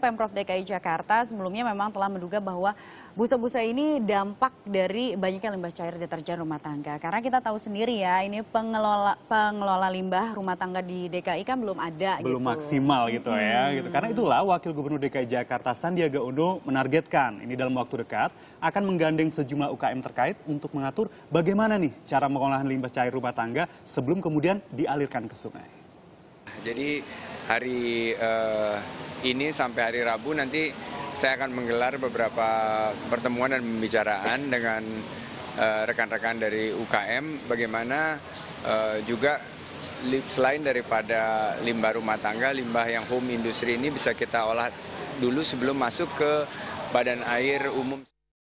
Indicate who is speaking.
Speaker 1: Pemprov DKI Jakarta sebelumnya memang telah menduga bahwa busa-busa ini dampak dari banyaknya limbah cair deterjen rumah tangga. Karena kita tahu sendiri ya, ini pengelola pengelola limbah rumah tangga di DKI kan belum ada belum
Speaker 2: gitu. maksimal gitu ya, hmm. ya gitu. Karena itulah Wakil Gubernur DKI Jakarta Sandiaga Uno menargetkan ini dalam waktu dekat akan menggandeng sejumlah UKM terkait untuk mengatur bagaimana nih cara mengolah limbah cair rumah tangga sebelum kemudian
Speaker 3: dialirkan ke sungai.
Speaker 4: Jadi hari uh, ini sampai hari Rabu nanti saya akan menggelar beberapa pertemuan dan pembicaraan dengan eh, rekan-rekan uh, dari UKM bagaimana uh, juga selain daripada limbah rumah tangga, limbah yang home industry ini bisa kita olah dulu sebelum masuk ke badan air umum.